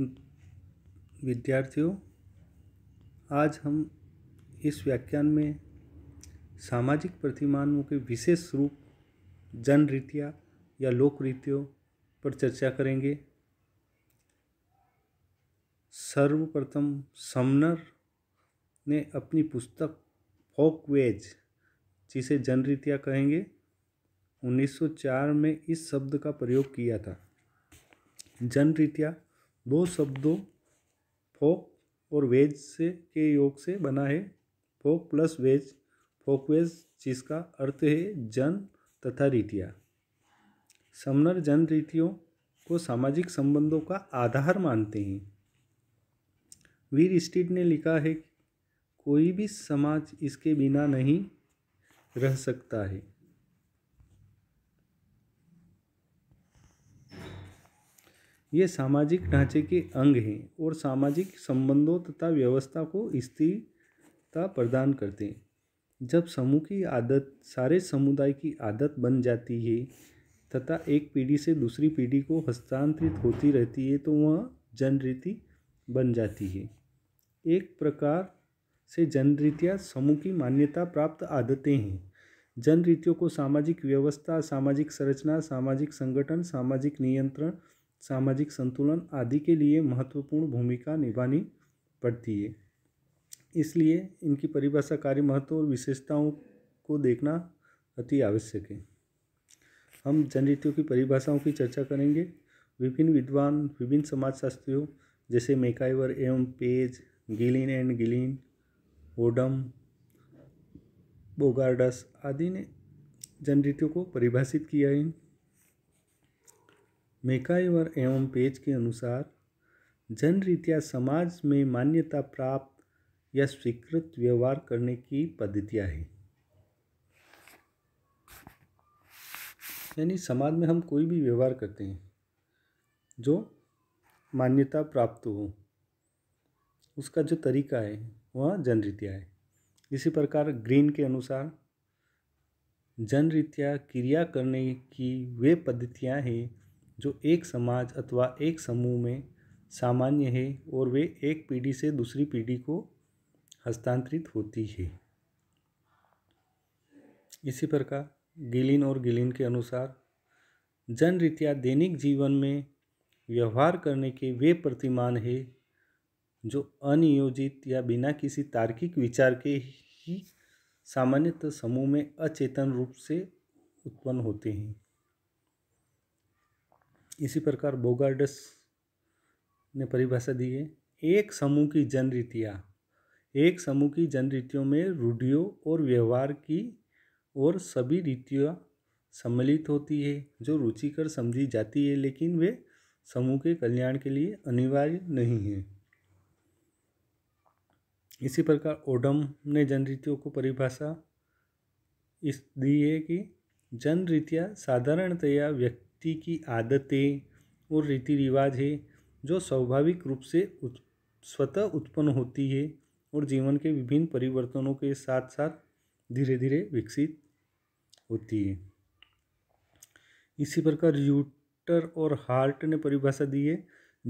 विद्यार्थियों आज हम इस व्याख्यान में सामाजिक प्रतिमानों के विशेष रूप जन रीतियाँ या लोक रीतियों पर चर्चा करेंगे सर्वप्रथम समनर ने अपनी पुस्तक फोकवेज जिसे रीतियाँ कहेंगे 1904 में इस शब्द का प्रयोग किया था जन रीतियाँ दो शब्दों फोक और वेज से के योग से बना है फोक प्लस वेज फोकवेज जिसका अर्थ है जन तथा रीतियाँ समनर जन रीतियों को सामाजिक संबंधों का आधार मानते हैं वीर स्टीट ने लिखा है कोई भी समाज इसके बिना नहीं रह सकता है ये सामाजिक ढांचे के अंग हैं और सामाजिक संबंधों तथा व्यवस्था को स्थिरता प्रदान करते हैं जब समूह की आदत सारे समुदाय की आदत बन जाती है तथा एक पीढ़ी से दूसरी पीढ़ी को हस्तांतरित होती रहती है तो वह जनरीति बन जाती है एक प्रकार से जनरीतियाँ समूह की मान्यता प्राप्त आदतें हैं जनरीतियों को सामाजिक व्यवस्था सामाजिक संरचना सामाजिक संगठन सामाजिक नियंत्रण सामाजिक संतुलन आदि के लिए महत्वपूर्ण भूमिका निभानी पड़ती है इसलिए इनकी परिभाषा कार्य महत्व और विशेषताओं को देखना अति आवश्यक है हम जनरीतियों की परिभाषाओं की चर्चा करेंगे विभिन्न विद्वान विभिन्न समाजशास्त्रियों जैसे मेकाइवर एवं Page Gillin and Gillin Odum Bogardus आदि ने जनरीतियों को परिभाषित किया है मेकाइवर एवं पेज के अनुसार रीतिया समाज में मान्यता प्राप्त या स्वीकृत व्यवहार करने की पद्धतियाँ हैं यानी समाज में हम कोई भी व्यवहार करते हैं जो मान्यता प्राप्त हो उसका जो तरीका है वह रीतिया है इसी प्रकार ग्रीन के अनुसार जन रीतिया क्रिया करने की वे पद्धतियाँ हैं जो एक समाज अथवा एक समूह में सामान्य है और वे एक पीढ़ी से दूसरी पीढ़ी को हस्तांतरित होती है इसी प्रकार गिलिन और गिलिन के अनुसार जन रीतिया दैनिक जीवन में व्यवहार करने के वे प्रतिमान है जो अनियोजित या बिना किसी तार्किक विचार के ही सामान्यतः समूह में अचेतन रूप से उत्पन्न होते हैं इसी प्रकार बोगार्डस ने परिभाषा दी है एक समूह की जनरीतियाँ एक समूह की जनरीतियों में रूढ़ियों और व्यवहार की और सभी रीतियाँ सम्मिलित होती है जो रुचिकर समझी जाती है लेकिन वे समूह के कल्याण के लिए अनिवार्य नहीं है इसी प्रकार ओडम ने जनरीतियों को परिभाषा इस दी है कि जनरीतियाँ साधारणतया व्यक्ति व्यक्ति की आदतें और रीति रिवाज है जो स्वाभाविक रूप से उत, स्वतः उत्पन्न होती है और जीवन के विभिन्न परिवर्तनों के साथ साथ धीरे धीरे विकसित होती है इसी प्रकार यूटर और हार्ट ने परिभाषा दी है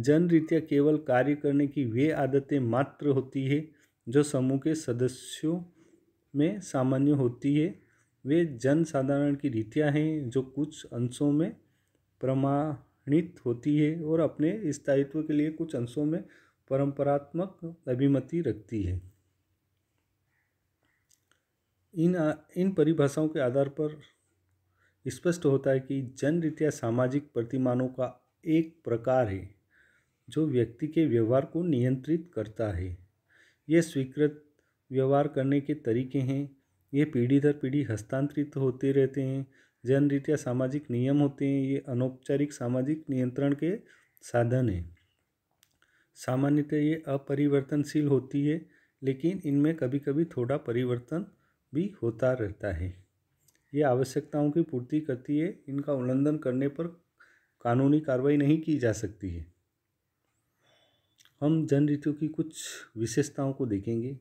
जन रीतियाँ केवल कार्य करने की वे आदतें मात्र होती है जो समूह के सदस्यों में सामान्य होती है वे जन साधारण की रीतियाँ हैं जो कुछ अंशों में प्रमाणित होती है और अपने स्थायित्व के लिए कुछ अंशों में परंपरात्मक अभिमति रखती है इन आ, इन परिभाषाओं के आधार पर स्पष्ट होता है कि जन रीतिया सामाजिक प्रतिमानों का एक प्रकार है जो व्यक्ति के व्यवहार को नियंत्रित करता है ये स्वीकृत व्यवहार करने के तरीके हैं ये पीढ़ी दर पीढ़ी हस्तांतरित होते रहते हैं जन रीतिया सामाजिक नियम होते हैं ये अनौपचारिक सामाजिक नियंत्रण के साधन हैं सामान्यतः ये अपरिवर्तनशील होती है लेकिन इनमें कभी कभी थोड़ा परिवर्तन भी होता रहता है ये आवश्यकताओं की पूर्ति करती है इनका उल्लंघन करने पर कानूनी कार्रवाई नहीं की जा सकती है हम जन रीतियों की कुछ विशेषताओं को देखेंगे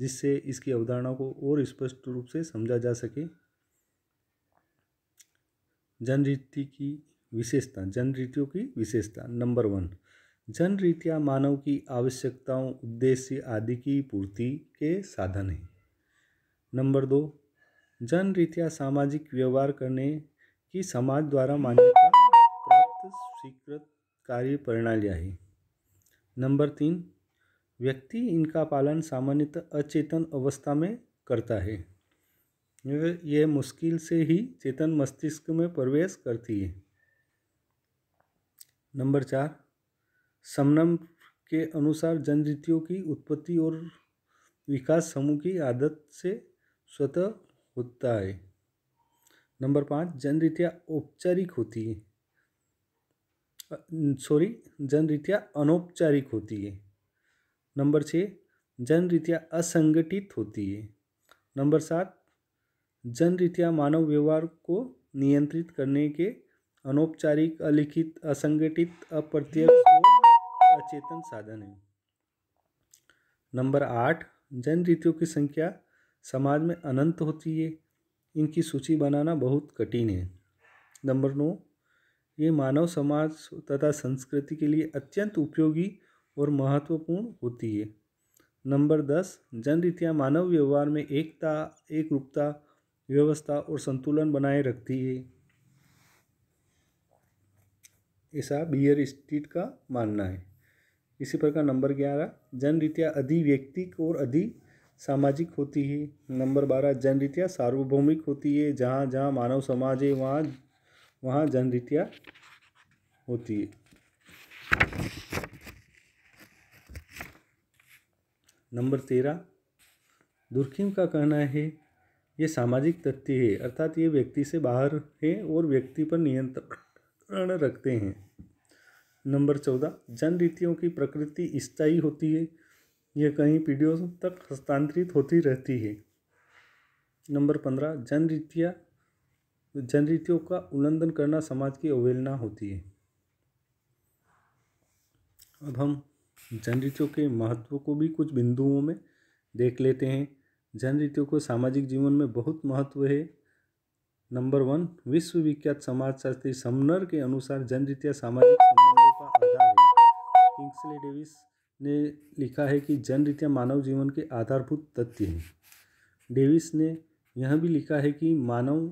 जिससे इसकी अवधारणा को और स्पष्ट रूप से समझा जा सके जन रीति की विशेषता जन रीतियों की विशेषता नंबर वन जन रीतियाँ मानव की आवश्यकताओं उद्देश्य आदि की पूर्ति के साधन हैं नंबर दो जन रीतियाँ सामाजिक व्यवहार करने की समाज द्वारा मान्यता प्राप्त स्वीकृत कार्य प्रणालियाँ हैं नंबर तीन व्यक्ति इनका पालन सामान्यतः अचेतन अवस्था में करता है यह मुश्किल से ही चेतन मस्तिष्क में प्रवेश करती है नंबर चार समनम के अनुसार जनजातियों की उत्पत्ति और विकास समूह की आदत से स्वतः होता है नंबर पाँच जनरीतियाँ औपचारिक होती है सॉरी जनरीतियाँ अनौपचारिक होती है नंबर छः जनरीतियाँ असंगठित होती है नंबर सात जन रीतिया मानव व्यवहार को नियंत्रित करने के अनौपचारिक अलिखित असंगठित अप्रत्यक्ष अचेतन साधन है नंबर आठ जन रीतियों की संख्या समाज में अनंत होती है इनकी सूची बनाना बहुत कठिन है नंबर नौ ये मानव समाज तथा संस्कृति के लिए अत्यंत उपयोगी और महत्वपूर्ण होती है नंबर दस जन रीतियाँ मानव व्यवहार में एकता एक रूपता व्यवस्था और संतुलन बनाए रखती है ऐसा बियर स्ट्रीट का मानना है इसी प्रकार नंबर ग्यारह जनरीतियाँ अधिव्यक्तिक और अधि सामाजिक होती है नंबर बारह जनरीतियाँ सार्वभौमिक होती है जहाँ जहाँ मानव समाज है वहाँ वहाँ जनरीतियाँ होती है नंबर तेरह दुर्खिम का कहना है ये सामाजिक तथ्य है अर्थात ये व्यक्ति से बाहर है और व्यक्ति पर नियंत्रण रखते हैं नंबर चौदह जन रीतियों की प्रकृति स्थायी होती है यह कई पीढ़ियों तक हस्तांतरित होती रहती है नंबर पंद्रह जन रीतियाँ जन रीतियों का उल्लंघन करना समाज की अवहेलना होती है अब हम जन रीतियों के महत्व को भी कुछ बिंदुओं में देख लेते हैं रीतियों को सामाजिक जीवन में बहुत महत्व है नंबर वन विश्वविख्यात समाजशास्त्री समनर के अनुसार जनरीतियाँ सामाजिक संबंधों का आधार है किंग्सले डेविस ने लिखा है कि रीतियाँ मानव जीवन के आधारभूत तथ्य हैं डेविस ने यह भी लिखा है कि मानव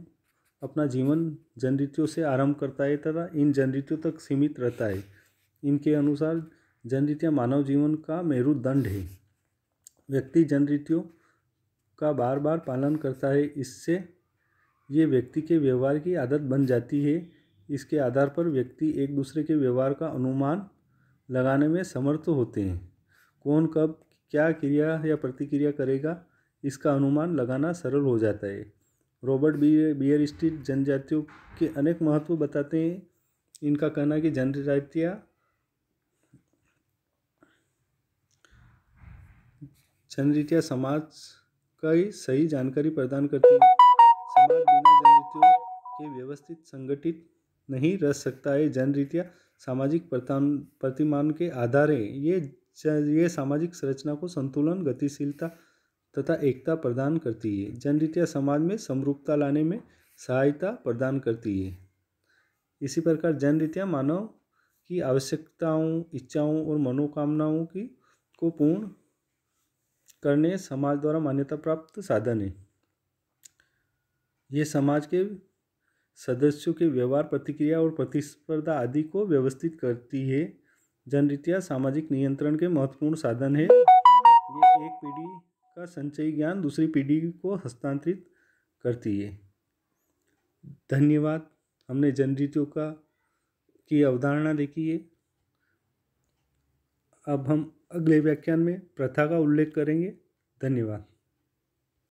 अपना जीवन रीतियों से आरंभ करता है तथा इन रीतियों तक सीमित रहता है इनके अनुसार रीतियाँ मानव जीवन का मेरुदंड है व्यक्ति रीतियों का बार बार पालन करता है इससे ये व्यक्ति के व्यवहार की आदत बन जाती है इसके आधार पर व्यक्ति एक दूसरे के व्यवहार का अनुमान लगाने में समर्थ होते हैं कौन कब क्या क्रिया या प्रतिक्रिया करेगा इसका अनुमान लगाना सरल हो जाता है रॉबर्ट बी बियर स्ट्रीट जनजातियों के अनेक महत्व बताते हैं इनका कहना कि जनजातियाँ जनजातियाँ समाज का सही जानकारी प्रदान करती है समाज बिना जनरीतियों के व्यवस्थित संगठित नहीं रह सकता है जनरीतियाँ सामाजिक प्रतिमान के आधार है ये ये सामाजिक संरचना को संतुलन गतिशीलता तथा एकता प्रदान करती है जनरीतियाँ समाज में समरूपता लाने में सहायता प्रदान करती है इसी प्रकार जनरीतियाँ मानव की आवश्यकताओं इच्छाओं और मनोकामनाओं की को पूर्ण करने समाज द्वारा मान्यता प्राप्त साधन है ये समाज के सदस्यों के व्यवहार प्रतिक्रिया और प्रतिस्पर्धा आदि को व्यवस्थित करती है जनरीतिया सामाजिक नियंत्रण के महत्वपूर्ण साधन है ये एक पीढ़ी का संचयी ज्ञान दूसरी पीढ़ी को हस्तांतरित करती है धन्यवाद हमने जनरीतियों का की अवधारणा देखी है अब हम अगले व्याख्यान में प्रथा का उल्लेख करेंगे धन्यवाद